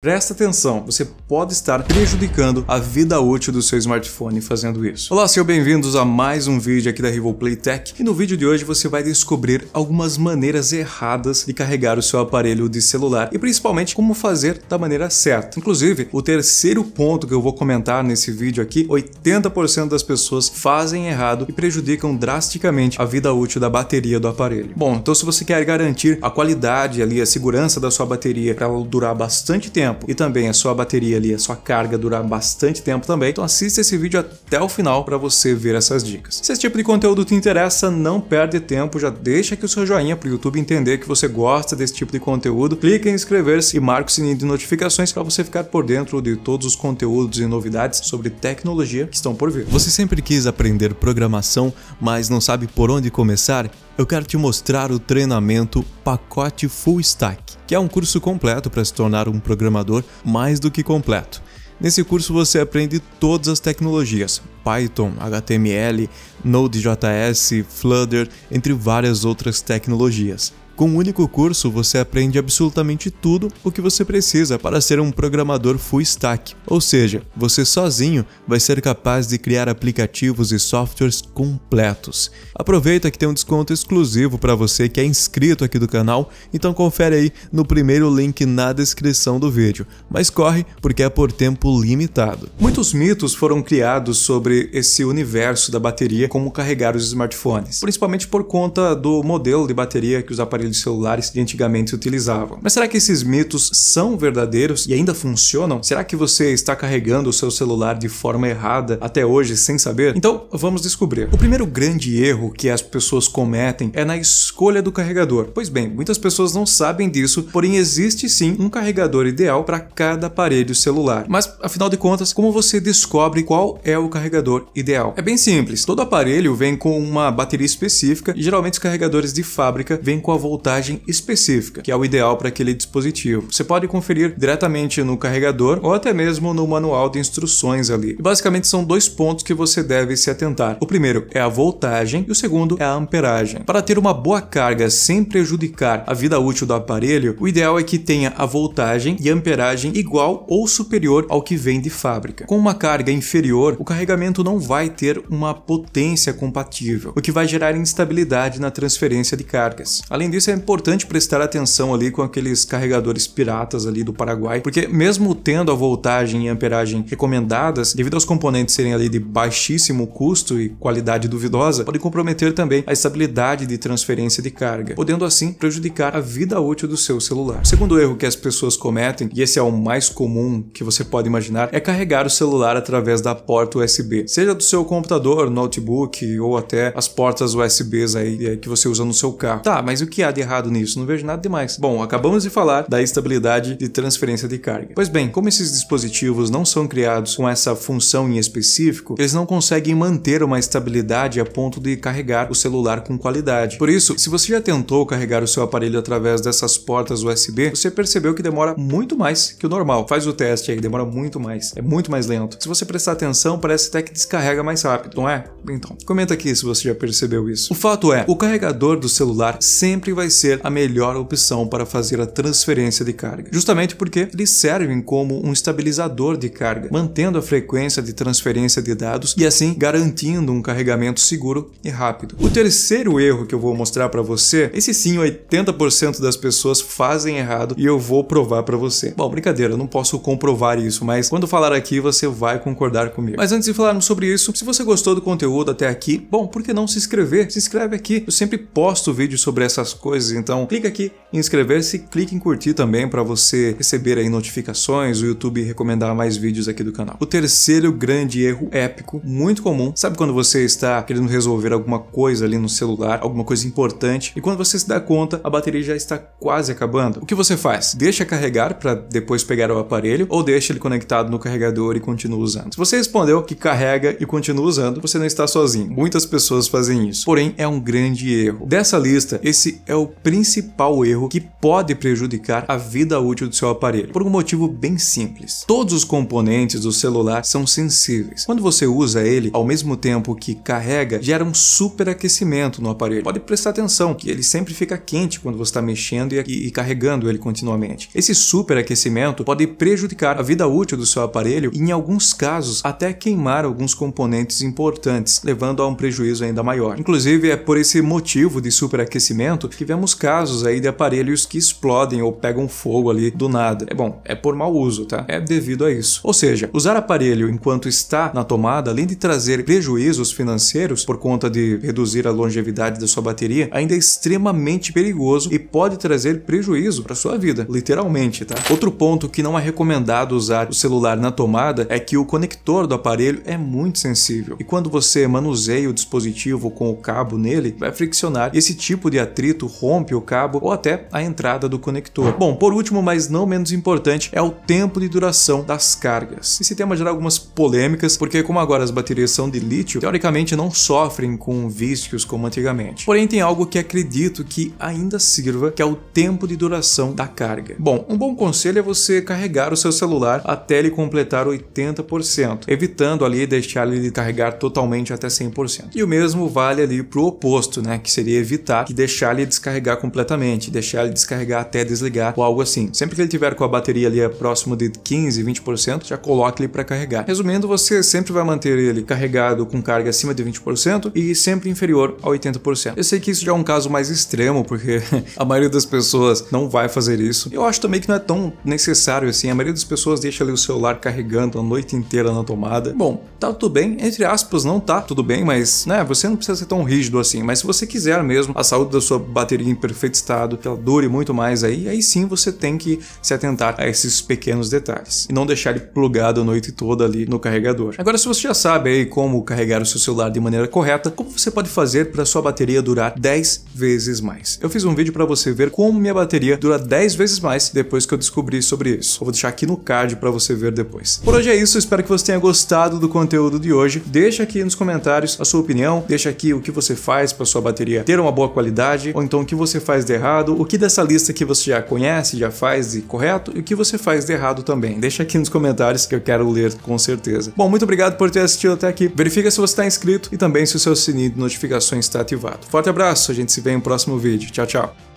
Presta atenção, você pode estar prejudicando a vida útil do seu smartphone fazendo isso. Olá, sejam bem-vindos a mais um vídeo aqui da Rivoplay Tech e no vídeo de hoje você vai descobrir algumas maneiras erradas de carregar o seu aparelho de celular e principalmente como fazer da maneira certa. Inclusive, o terceiro ponto que eu vou comentar nesse vídeo aqui, 80% das pessoas fazem errado e prejudicam drasticamente a vida útil da bateria do aparelho. Bom, então se você quer garantir a qualidade ali, a segurança da sua bateria para ela durar bastante tempo, tempo. E também a sua bateria ali, a sua carga durar bastante tempo também. Então assista esse vídeo até o final para você ver essas dicas. Se esse tipo de conteúdo te interessa, não perde tempo, já deixa aqui o seu joinha para o YouTube entender que você gosta desse tipo de conteúdo. Clique em inscrever-se e marque o sininho de notificações para você ficar por dentro de todos os conteúdos e novidades sobre tecnologia que estão por vir. Você sempre quis aprender programação, mas não sabe por onde começar? eu quero te mostrar o treinamento Pacote Full Stack, que é um curso completo para se tornar um programador mais do que completo. Nesse curso você aprende todas as tecnologias: Python, HTML, Node.js, Flutter, entre várias outras tecnologias. Com um único curso, você aprende absolutamente tudo o que você precisa para ser um programador full stack, ou seja, você sozinho vai ser capaz de criar aplicativos e softwares completos. Aproveita que tem um desconto exclusivo para você que é inscrito aqui do canal, então confere aí no primeiro link na descrição do vídeo, mas corre porque é por tempo limitado. Muitos mitos foram criados sobre esse universo da bateria como carregar os smartphones, principalmente por conta do modelo de bateria que os aparelhos aparelho de celulares que antigamente se utilizavam. Mas será que esses mitos são verdadeiros e ainda funcionam? Será que você está carregando o seu celular de forma errada até hoje sem saber? Então, vamos descobrir. O primeiro grande erro que as pessoas cometem é na escolha do carregador. Pois bem, muitas pessoas não sabem disso, porém existe sim um carregador ideal para cada aparelho celular. Mas afinal de contas, como você descobre qual é o carregador ideal? É bem simples. Todo aparelho vem com uma bateria específica e geralmente os carregadores de fábrica vêm com a voltagem voltagem específica, que é o ideal para aquele dispositivo. Você pode conferir diretamente no carregador ou até mesmo no manual de instruções ali. E basicamente são dois pontos que você deve se atentar. O primeiro é a voltagem e o segundo é a amperagem. Para ter uma boa carga sem prejudicar a vida útil do aparelho, o ideal é que tenha a voltagem e a amperagem igual ou superior ao que vem de fábrica. Com uma carga inferior, o carregamento não vai ter uma potência compatível, o que vai gerar instabilidade na transferência de cargas. Além disso, é importante prestar atenção ali com aqueles carregadores piratas ali do Paraguai, porque mesmo tendo a voltagem e amperagem recomendadas, devido aos componentes serem ali de baixíssimo custo e qualidade duvidosa, pode comprometer também a estabilidade de transferência de carga, podendo assim prejudicar a vida útil do seu celular. O segundo erro que as pessoas cometem, e esse é o mais comum que você pode imaginar, é carregar o celular através da porta USB, seja do seu computador, notebook ou até as portas USBs aí eh, que você usa no seu carro. Tá, mas o que há de de errado nisso, não vejo nada demais. Bom, acabamos de falar da estabilidade de transferência de carga. Pois bem, como esses dispositivos não são criados com essa função em específico, eles não conseguem manter uma estabilidade a ponto de carregar o celular com qualidade. Por isso, se você já tentou carregar o seu aparelho através dessas portas USB, você percebeu que demora muito mais que o normal. Faz o teste aí, demora muito mais, é muito mais lento. Se você prestar atenção, parece até que descarrega mais rápido, não é? Então, comenta aqui se você já percebeu isso. O fato é, o carregador do celular sempre vai ser a melhor opção para fazer a transferência de carga, justamente porque eles servem como um estabilizador de carga, mantendo a frequência de transferência de dados e assim garantindo um carregamento seguro e rápido. O terceiro erro que eu vou mostrar para você, esse sim 80% das pessoas fazem errado e eu vou provar para você. Bom, brincadeira, eu não posso comprovar isso, mas quando falar aqui você vai concordar comigo. Mas antes de falarmos sobre isso, se você gostou do conteúdo até aqui, bom, por que não se inscrever? Se inscreve aqui, eu sempre posto vídeo sobre essas coisas coisas. Então, clica aqui em inscrever-se, clique em curtir também para você receber aí notificações, o YouTube recomendar mais vídeos aqui do canal. O terceiro grande erro épico, muito comum, sabe quando você está querendo resolver alguma coisa ali no celular, alguma coisa importante, e quando você se dá conta, a bateria já está quase acabando. O que você faz? Deixa carregar para depois pegar o aparelho ou deixa ele conectado no carregador e continua usando. Se você respondeu que carrega e continua usando, você não está sozinho. Muitas pessoas fazem isso. Porém, é um grande erro. Dessa lista, esse é o o principal erro que pode prejudicar a vida útil do seu aparelho, por um motivo bem simples. Todos os componentes do celular são sensíveis. Quando você usa ele, ao mesmo tempo que carrega, gera um superaquecimento no aparelho. Pode prestar atenção que ele sempre fica quente quando você está mexendo e, e, e carregando ele continuamente. Esse superaquecimento pode prejudicar a vida útil do seu aparelho e, em alguns casos, até queimar alguns componentes importantes, levando a um prejuízo ainda maior. Inclusive, é por esse motivo de superaquecimento que tivemos casos aí de aparelhos que explodem ou pegam fogo ali do nada. É bom, é por mau uso, tá? É devido a isso. Ou seja, usar aparelho enquanto está na tomada, além de trazer prejuízos financeiros por conta de reduzir a longevidade da sua bateria, ainda é extremamente perigoso e pode trazer prejuízo para sua vida, literalmente, tá? Outro ponto que não é recomendado usar o celular na tomada é que o conector do aparelho é muito sensível e quando você manuseia o dispositivo com o cabo nele, vai friccionar. Esse tipo de atrito rompe o cabo ou até a entrada do conector. Bom, por último, mas não menos importante, é o tempo de duração das cargas. Esse tema gera algumas polêmicas, porque como agora as baterias são de lítio, teoricamente não sofrem com vícios como antigamente. Porém, tem algo que acredito que ainda sirva, que é o tempo de duração da carga. Bom, um bom conselho é você carregar o seu celular até ele completar 80%, evitando ali deixar ele de carregar totalmente até 100%. E o mesmo vale ali para o oposto, né, que seria evitar que deixar ele descarregar descarregar completamente, deixar ele descarregar até desligar ou algo assim. Sempre que ele tiver com a bateria ali é próximo de 15, 20%, já coloque ele para carregar. Resumindo, você sempre vai manter ele carregado com carga acima de 20% e sempre inferior a 80%. Eu sei que isso já é um caso mais extremo, porque a maioria das pessoas não vai fazer isso. Eu acho também que não é tão necessário assim. A maioria das pessoas deixa ali o celular carregando a noite inteira na tomada. Bom, tá tudo bem, entre aspas, não tá tudo bem, mas né, você não precisa ser tão rígido assim. Mas se você quiser mesmo a saúde da sua bateria em perfeito estado, que ela dure muito mais aí, aí sim você tem que se atentar a esses pequenos detalhes e não deixar ele plugado a noite toda ali no carregador. Agora, se você já sabe aí como carregar o seu celular de maneira correta, como você pode fazer para sua bateria durar 10 vezes mais? Eu fiz um vídeo para você ver como minha bateria dura 10 vezes mais depois que eu descobri sobre isso. Eu vou deixar aqui no card para você ver depois. Por hoje é isso, espero que você tenha gostado do conteúdo de hoje. Deixa aqui nos comentários a sua opinião, deixa aqui o que você faz para sua bateria ter uma boa qualidade ou então que você faz de errado, o que dessa lista que você já conhece, já faz de correto e o que você faz de errado também. Deixa aqui nos comentários que eu quero ler com certeza. Bom, muito obrigado por ter assistido até aqui. Verifica se você está inscrito e também se o seu sininho de notificações está ativado. Forte abraço, a gente se vê em um próximo vídeo. Tchau, tchau.